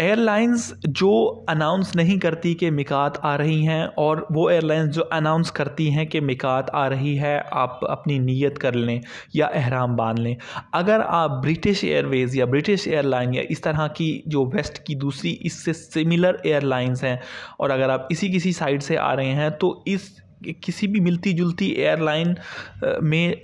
airlines जो announce नहीं करती कि मिकात आ रही हैं और वो एयरलाइंस जो अनाउंस करती हैं कि मिकात आ रही है आप अपनी नीयत कर लें या अहराम बांध लें अगर आप ब्रिटिश एयरवेज़ या ब्रिटिश एयरलाइन या इस तरह की जो वेस्ट की दूसरी इससे सिमिलर एयरलाइंस हैं और अगर आप इसी किसी साइड से आ रहे हैं तो इस किसी भी मिलती जुलती एयरलाइन में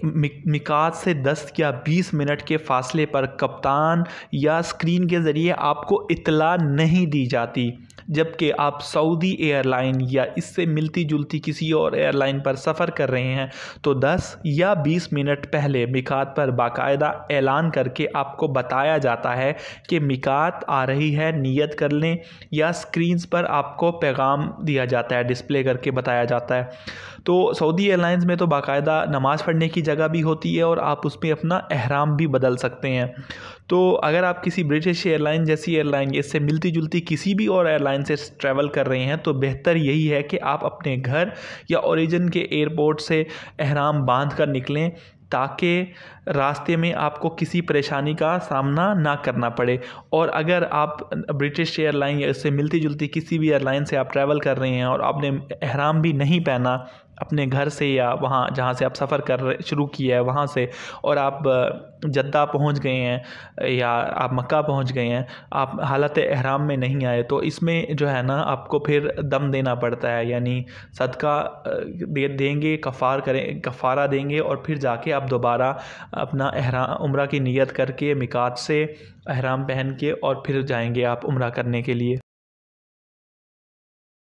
मिकात से 10 या 20 मिनट के फासले पर कप्तान या स्क्रीन के ज़रिए आपको इतला नहीं दी जाती जबकि आप सऊदी एयरलाइन या इससे मिलती जुलती किसी और एयरलाइन पर सफ़र कर रहे हैं तो 10 या 20 मिनट पहले मिकात पर बाकायदा ऐलान करके आपको बताया जाता है कि मिकात आ रही है नियत कर लें या स्क्रीन्स पर आपको पैगाम दिया जाता है डिस्प्ले करके बताया जाता है तो सऊदी एयरलाइंस में तो बाकायदा नमाज़ पढ़ने की जगह भी होती है और आप उसमें अपना अहराम भी बदल सकते हैं तो अगर आप किसी ब्रिटिश एयरलाइन जैसी एयरलाइन इससे मिलती जुलती किसी भी और एयरलाइन एयरलाइन से ट्रैवल कर रहे हैं तो बेहतर यही है कि आप अपने घर या ओरिजिन के एयरपोर्ट से अहराम बांध कर निकलें ताकि रास्ते में आपको किसी परेशानी का सामना ना करना पड़े और अगर आप ब्रिटिश एयरलाइन या इससे मिलती जुलती किसी भी एयरलाइन से आप ट्रैवल कर रहे हैं और आपने अहराम भी नहीं पहना अपने घर से या वहाँ जहाँ से आप सफ़र कर शुरू किया है वहाँ से और आप जद्दा पहुँच गए हैं या आप मक्का पहुँच गए हैं आप हालत एहराम में नहीं आए तो इसमें जो है ना आपको फिर दम देना पड़ता है यानी सदका दे देंगे कफ़ार करें कफ़ारा देंगे और फिर जाके आप दोबारा अपना अहरा उम्र की नीयत करके मिकात से अहराम पहन के और फिर जाएंगे आप उम्र करने के लिए